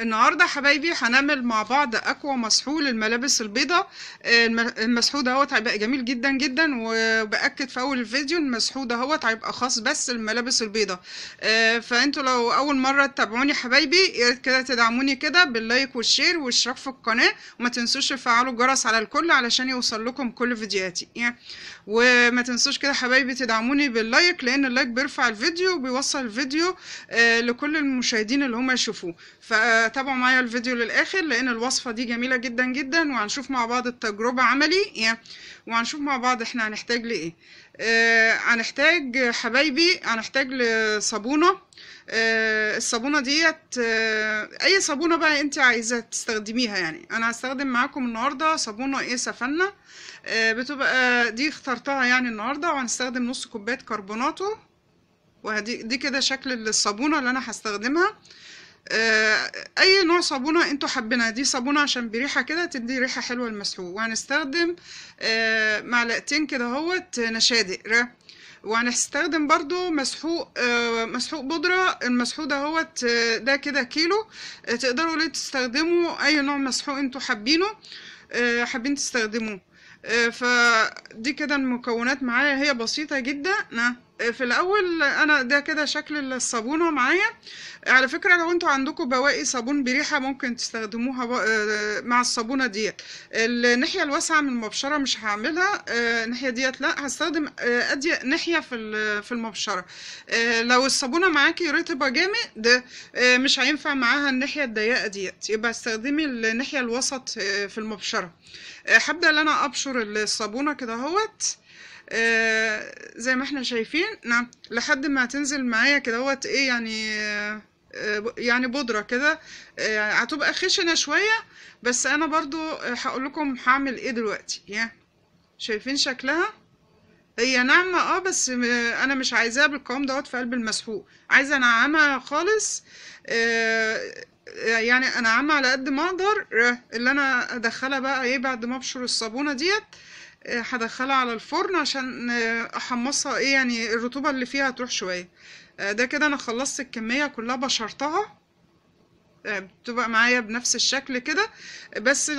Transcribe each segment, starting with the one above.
النهارده حبايبي هنعمل مع بعض اقوى مسحول الملابس البيضاء المسحول اهوت هيبقى جميل جدا جدا وباكد في اول الفيديو المسحول اهوت هيبقى خاص بس الملابس البيضاء آه، فانتوا لو اول مره تتابعوني حبايبي كده تدعموني كده باللايك والشير والاشتراك في القناه وما تنسوش تفعلوا الجرس على الكل علشان يوصل لكم كل فيديوهاتي يعني، وما تنسوش كده حبايبي تدعموني باللايك لان اللايك بيرفع الفيديو وبيوصل الفيديو آه، لكل المشاهدين اللي هم يشوفوه تابعوا معايا الفيديو للاخر لان الوصفه دي جميله جدا جدا وهنشوف مع بعض التجربه عملي يعني وهنشوف مع بعض احنا هنحتاج لايه آه، هنحتاج آه حبايبي هنحتاج لصابونه آه الصابونه ديت آه اي صابونه بقى انت عايزه تستخدميها يعني انا هستخدم معاكم النهارده صابونه ايه سفنه آه، بتبقى دي اخترتها يعني النهارده وهنستخدم نص كوبايه كربوناتو وهدي دي كده شكل الصابونه اللي انا هستخدمها آه آه، اي نوع صابونه انتوا حابينها دي صابونه عشان بريحه كده تدي ريحه حلوه المسحوق وهنستخدم آه، معلقتين كده اهوت نشادق وهنستخدم برضو مسحوق آه، مسحوق بودرة المسحوق ده هوت ده كده كيلو تقدروا ليه تستخدموا اي نوع مسحوق انتوا حابينه حابين تستخدموه فدي كده المكونات معايا هي بسيطة جدا في الاول انا ده كده شكل الصابونه معايا على فكره لو انتوا عندكم بواقي صابون بريحه ممكن تستخدموها آه، مع الصابونه ديت الناحيه الواسعه من المبشره مش هعملها آه، الناحيه ديت لا هستخدم اضيق آه، ناحيه في في المبشره لو الصابونه معاكي رطبه جامد مش هينفع معاها الناحيه الضيقه ديت يبقى استخدمي الناحيه الوسط في المبشره هبدا آه، ان انا ابشر الصابونه كده اهوت آه، زي ما احنا شايفين نعم لحد ما تنزل معايا كده اهوت ايه يعني آه، يعني بودرة كده هتبقى خشنة شوية بس انا برضو هقول لكم هعمل ايه دلوقتي يعني شايفين شكلها هي ناعمة اه بس انا مش عايزاها بالقوام دوت في قلب المسحوق عايزة ناعمة خالص يعني انا عم على قد ما اقدر آه، اللي انا ادخلها بقى ايه بعد ما ابشر الصابونه ديت آه، هدخلها على الفرن عشان آه، احمصها ايه يعني الرطوبه اللي فيها تروح شويه ده كده انا خلصت الكميه كلها بشرتها بتبقى معايا بنفس الشكل كده بس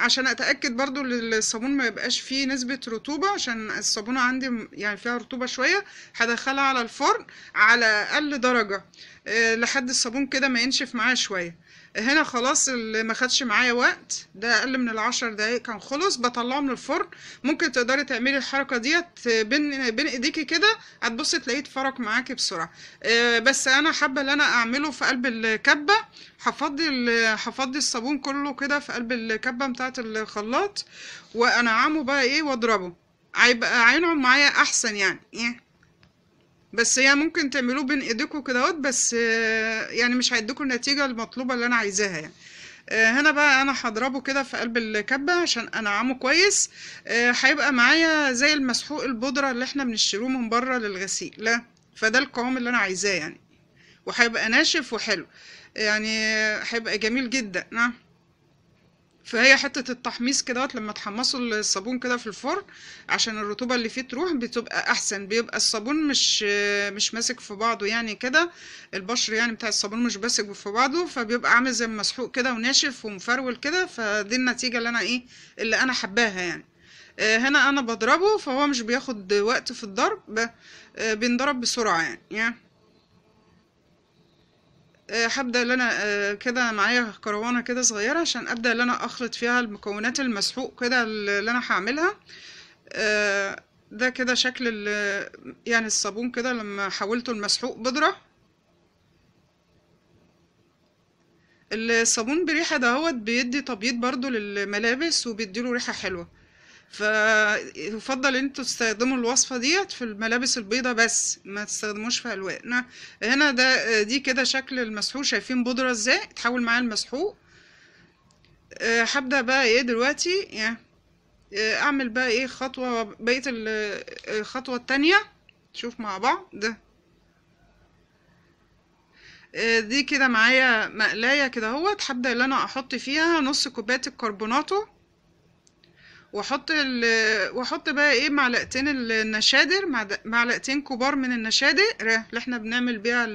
عشان اتاكد برضو الصابون ما يبقاش فيه نسبه رطوبه عشان الصابونه عندي يعني فيها رطوبه شويه هدخلها على الفرن على اقل درجه آه، لحد الصابون كده ما ينشف معايا شويه هنا خلاص اللي ما خدش معايا وقت ده اقل من العشر دقايق كان خلص بطلعه من الفرن ممكن تقدري تعملي الحركه ديت بين بين ايديكي كده هتبصي تلاقيه اتفرك معاكي بسرعه آه، بس انا حابه ان انا اعمله في قلب الكبه هفضي هفضي الصابون كله كده في قلب الكبه بتاعه الخلاط وانعمه بقى ايه واضربه هيبقى هينعم معايا احسن يعني إيه؟ بس يعني ممكن تعملوه بين ايديكوا كدهوت بس آه، يعني مش هيديكوا النتيجه المطلوبه اللي انا عايزاها يعني آه، هنا بقى انا هضربه كده في قلب الكبه عشان انعمه كويس آه، هيبقى معايا زي المسحوق البودره اللي احنا بنشتروه من بره للغسيل لا فده القوام اللي انا عايزاه يعني وهيبقى ناشف وحلو يعني هيبقى جميل جدا نعم فهي حتة التحميص كده لما تحمصوا الصابون كده في الفرن عشان الرطوبة اللي فيه تروح بتبقى احسن بيبقى الصابون مش مش ماسك في بعضه يعني كده البشر يعني بتاع الصابون مش ماسك في بعضه فبيبقى عامل زي مسحوق كده وناشف ومفرول كده فدي النتيجة اللي انا ايه اللي انا حباها يعني آه، هنا انا بضربه فهو مش بياخد وقت في الضرب آه، بينضرب بسرعة يعني آه، هبدا ان انا آه، كده معايا كروانه كده صغيره عشان ابدا ان انا اخلط فيها المكونات المسحوق كده اللي انا هعملها آه، ده كده شكل يعني الصابون كده لما حولته المسحوق بودره الصابون بريحه دهوت بيدي تبييض برضو للملابس وبيديله ريحه حلوه فيفضل ان انتوا تستخدموا الوصفه ديت في الملابس البيضة بس ما تستخدموش في الوان هنا ده دي كده شكل المسحوق شايفين بودره ازاي اتحول معايا المسحوق آه، هبدا بقى ايه دلوقتي يعني اعمل بقى ايه خطوه بقيه آه، الخطوه التانية شوف مع بعض ده دي كده معايا مقلايه كده اهوت هبدا ان انا احط فيها نص كوبايه الكربوناتو واحط واحط بقى ايه معلقتين النشادر معلقتين كبار من النشادر اللي احنا بنعمل بيها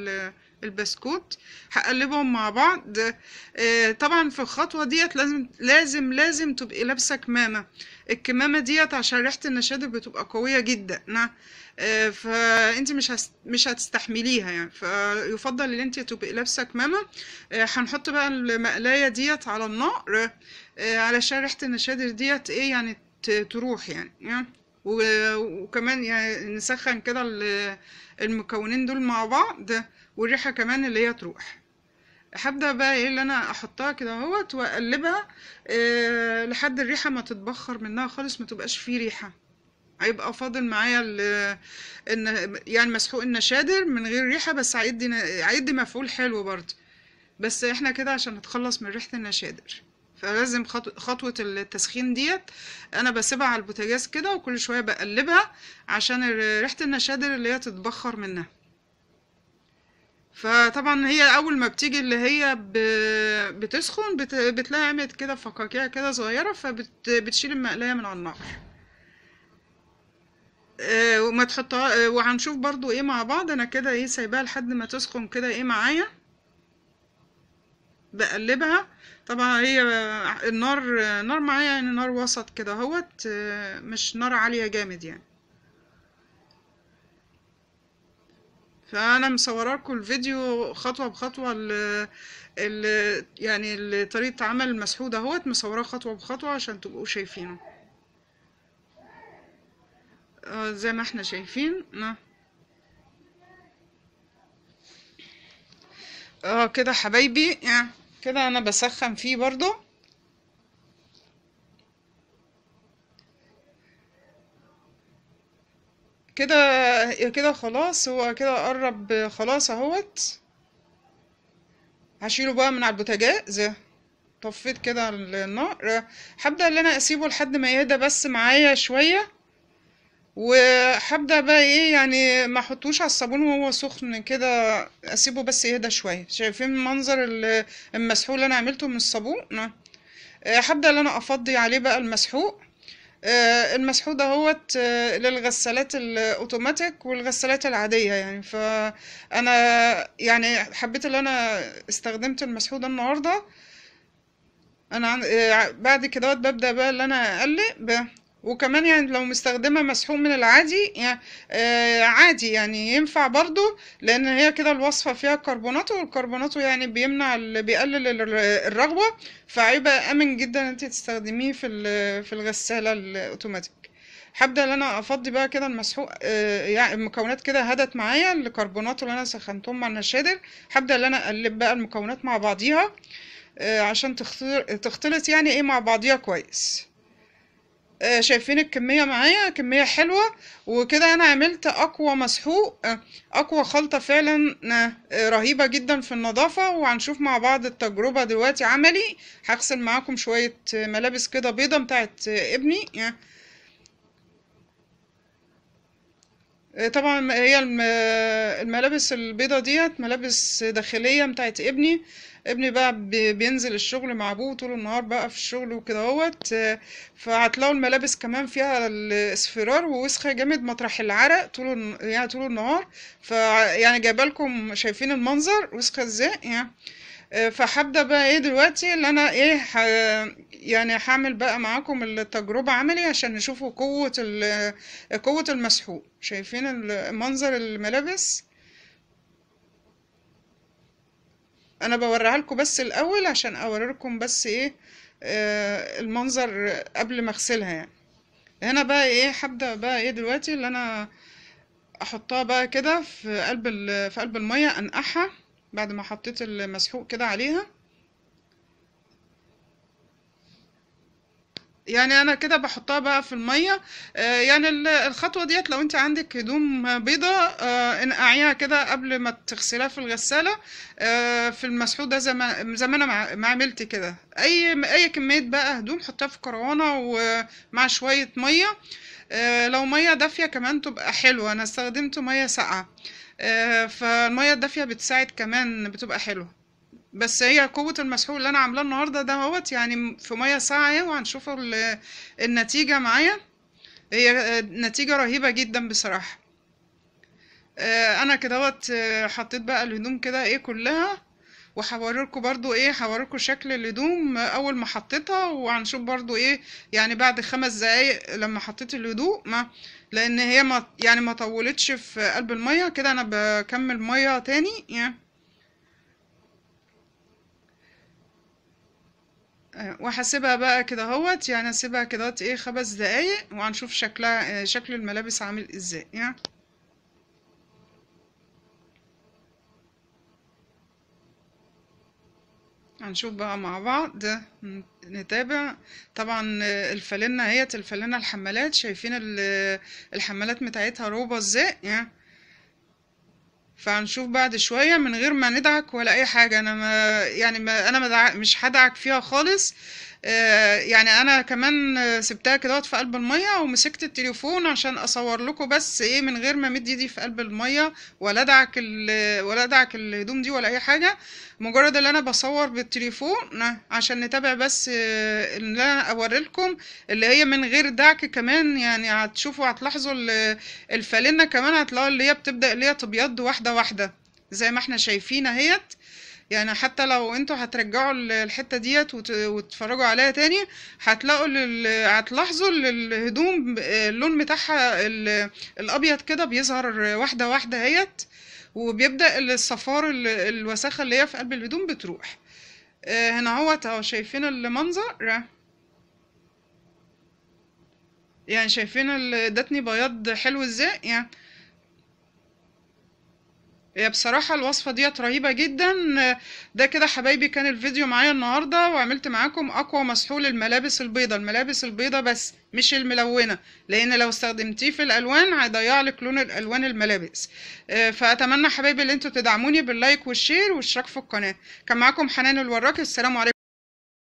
البسكوت هقلبهم مع بعض آه، طبعا في الخطوة ديت لازم لازم لازم تبقي لابسة كمامة الكمامة ديت عشان ريحة النشادر بتبقى قوية جدا آه، فانت مش مش هتستحمليها يعني فيفضل ان انت تبقي لابسه كمامه آه، هنحط بقى المقلايه ديت على النار علشان ريحه النشادر ديت ايه يعني تروح يعني وكمان يعني نسخن كده المكونين دول مع بعض والريحه كمان اللي هي تروح هبدا بقى ايه اللي انا احطها كده اهوت واقلبها إيه لحد الريحه ما تتبخر منها خالص ما تبقاش فيه ريحه هيبقى فاضل معايا ان يعني مسحوق النشادر من غير ريحه بس هيدي هيدي مفعول حلو برضه بس احنا كده عشان نتخلص من ريحه النشادر فلازم خطوة التسخين ديت أنا بسيبها على البوتاجاز كده وكل شوية بقلبها عشان ريحة النشادر اللي هي تتبخر منها فطبعا هي اول ما بتيجي اللي هي بتسخن بتلاقي عملت كده فقاقيع كده صغيره فبتشيل المقلايه من على النار آه، وما تحطها آه، وهنشوف برضو ايه مع بعض انا كده ايه سايباها لحد ما تسخن كده ايه معايا بقلبها طبعا هي النار نار معايا يعني نار وسط كده اهوت مش نار عالية جامد يعني فانا مصوره لكم الفيديو خطوه بخطوه ال يعني طريقه عمل المسحوده اهوت مصوراه خطوه بخطوه عشان تبقوا شايفينه آه، زي ما احنا شايفين اه كده حبايبي يعني كده انا بسخن فيه برضو كده كده خلاص هو كده قرب خلاص اهوت هشيله بقى من على البوتاجاز طفيت كده النار هبدا ان انا اسيبه لحد ما يهدى بس معايا شويه وهبدا بقى ايه يعني ما احطوش على الصابون وهو سخن كده اسيبه بس يهدى شويه شايفين المنظر المسحوق اللي انا عملته من الصابون نعم. آه، هبدا ان انا افضي عليه بقى المسحوق آه، المسحوق ده هوت آه، للغسالات الاوتوماتيك والغسالات العاديه يعني فانا يعني حبيت ان انا استخدمت المسحوق ده النهارده انا بعد كده ببدا بقى ان انا اقلب وكمان يعني لو مستخدمه مسحوق من العادي يعني آه عادي يعني ينفع برضو لان هي كده الوصفه فيها كربونات والكربونات يعني بيمنع بيقلل الرغوه فهيبقى امن جدا انت تستخدميه في في الغساله الاوتوماتيك هبدا ان انا افضي بقى كده المسحوق آه يعني المكونات كده هدت معايا الكربونات اللي انا سخنتهم مع النشادر هبدا ان انا اقلب بقى المكونات مع بعضيها آه عشان تختلط يعني ايه مع بعضيها كويس آه، شايفين الكمية معايا كمية حلوة وكده انا عملت اقوى مسحوق آه، اقوى خلطة فعلا آه، رهيبة جدا في النظافة وهنشوف مع بعض التجربة دلوقتي عملي هغسل معاكم شوية ملابس كده بيضة بتاعت ابني آه، طبعا هي الملابس البيضة ديت ملابس داخلية بتاعت ابني ابني بقى بينزل الشغل مع ابوه طول النهار بقى في الشغل وكده اهوت آه، فهتلاقوا الملابس كمان فيها الاصفرار ووسخه جامد مطرح العرق طول يعني طول النهار فيعني جايبه لكم شايفين المنظر وسخه ازاي يعني فهبدا بقى ايه دلوقتي اللي انا ايه ح... يعني هعمل بقى معاكم التجربه عملي عشان نشوفوا قوه ال... قوه المسحوق شايفين منظر الملابس انا بوريها لكم بس الاول عشان لكم بس ايه آه المنظر قبل ما اغسلها يعني هنا بقى ايه هبدا بقى ايه دلوقتي اللي انا احطها بقى كده في قلب في قلب الميه انقحها بعد ما حطيت المسحوق كده عليها يعني انا كده بحطها بقى في الميه آه يعني الخطوه ديت لو انت عندك هدوم بيضه آه انقعيها كده قبل ما تغسلها في الغساله آه في المسحوق ده زي ما زي ما انا ما عملت كده اي اي كميه بقى هدوم حطها في كروانه ومع شويه ميه آه، لو ميه دافيه كمان تبقى حلوه انا استخدمت ميه ساقعه آه، فالميه الدافيه بتساعد كمان بتبقى حلوه بس هي قوه المسحوق اللي انا عاملاه النهارده ده هوت يعني في ميه ساقعه وهنشوف النتيجه معايا هي آه، نتيجه رهيبه جدا بصراحه انا كدهوت حطيت بقى الهدوم كده ايه كلها وهوريكم برضو ايه هوريكم شكل الهدوم اول ما حطيتها وهنشوف برضو ايه يعني بعد خمس دقايق لما حطيت الهدوء ما لان هي ما يعني ما طولتش في قلب الميه كده انا بكمل ميه تاني يعني وهسيبها بقى كده اهوت يعني اسيبها كده ايه خمس دقايق وهنشوف شكلها شكل الملابس عامل ازاي يعني هنشوف بقى مع بعض نتابع طبعا الفالنة هي الفالنة الحمالات شايفين الحمالات بتاعتها روبة ازاي يعني. فهنشوف بعد شوية من غير ما ندعك ولا اي حاجة انا ما يعني ما انا ما مش هدعك فيها خالص آه، يعني انا كمان سبتها كده في قلب الميه ومسكت التليفون عشان اصور لكم بس ايه من غير ما امد ايدي في قلب الميه ولا ادعك ولا ادعك الهدوم دي ولا اي حاجه مجرد ان انا بصور بالتليفون عشان نتابع بس آه، ان انا لكم اللي هي من غير دعك كمان يعني هتشوفوا هتلاحظوا الفالنه كمان هتلاقوا اللي هي بتبدا اللي هي تبيض واحده واحده زي ما احنا شايفين اهيت يعني حتى لو انتوا هترجعوا الحته ديت وتتفرجوا عليها تاني هتلاقوا لل... هتلاحظوا الهدوم اللون بتاعها ال... الابيض كده بيظهر واحده واحده هيت وبيبدا الصفار ال... الوساخه اللي هي في قلب الهدوم بتروح آه، هنا اهوت اهو شايفين المنظر يعني شايفين ادتني بياض حلو ازاي يعني بصراحة الوصفة ديت رهيبة جدا ده كده حبايبي كان الفيديو معايا النهاردة وعملت معاكم أقوى مسحول الملابس البيضة الملابس البيضة بس مش الملونة لأن لو استخدمتيه في الألوان هيضيع لك لون الألوان الملابس آه، فأتمنى حبايبي اللي انتوا تدعموني باللايك والشير والاشتراك في القناة كان معاكم حنان الوراك السلام عليكم